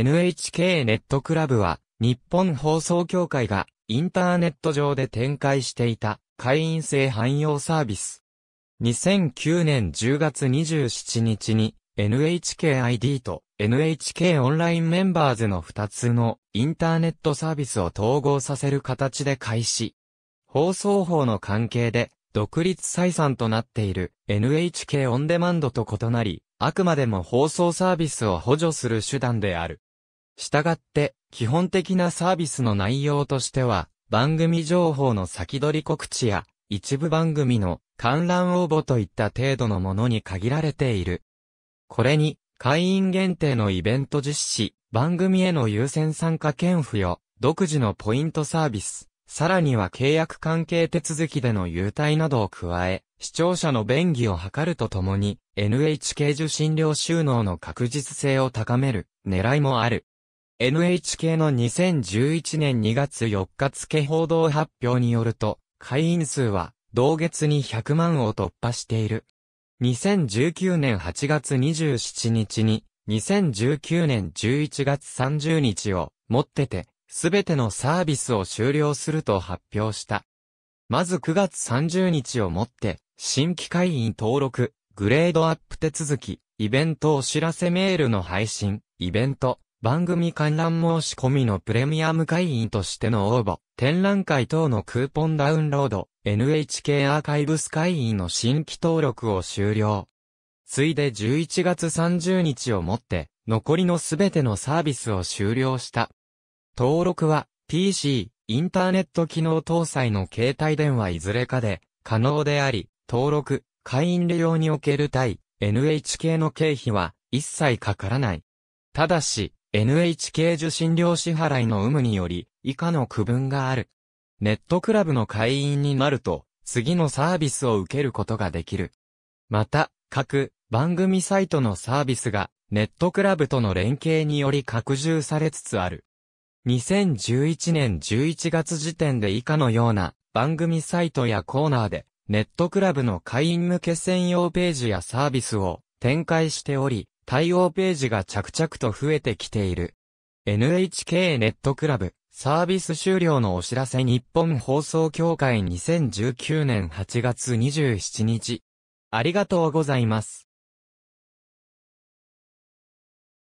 NHK ネットクラブは、日本放送協会がインターネット上で展開していた会員制汎用サービス。2009年10月27日に NHKID と NHK オンラインメンバーズの2つのインターネットサービスを統合させる形で開始。放送法の関係で独立採算となっている NHK オンデマンドと異なり、あくまでも放送サービスを補助する手段である。したがって、基本的なサービスの内容としては、番組情報の先取り告知や、一部番組の観覧応募といった程度のものに限られている。これに、会員限定のイベント実施、番組への優先参加権付与、独自のポイントサービス、さらには契約関係手続きでの優待などを加え、視聴者の便宜を図るとともに、NHK 受信料収納の確実性を高める狙いもある。NHK の2011年2月4日付報道発表によると、会員数は同月に100万を突破している。2019年8月27日に、2019年11月30日をもってて、すべてのサービスを終了すると発表した。まず9月30日をもって、新規会員登録、グレードアップ手続き、イベントお知らせメールの配信、イベント、番組観覧申し込みのプレミアム会員としての応募、展覧会等のクーポンダウンロード、NHK アーカイブス会員の新規登録を終了。ついで11月30日をもって、残りのすべてのサービスを終了した。登録は、PC、インターネット機能搭載の携帯電話いずれかで、可能であり、登録、会員利用における対、NHK の経費は、一切かからない。ただし、NHK 受信料支払いの有無により、以下の区分がある。ネットクラブの会員になると、次のサービスを受けることができる。また、各番組サイトのサービスが、ネットクラブとの連携により拡充されつつある。2011年11月時点で以下のような番組サイトやコーナーで、ネットクラブの会員向け専用ページやサービスを展開しており、対応ページが着々と増えてきている。NHK ネットクラブ、サービス終了のお知らせ日本放送協会2019年8月27日。ありがとうございます。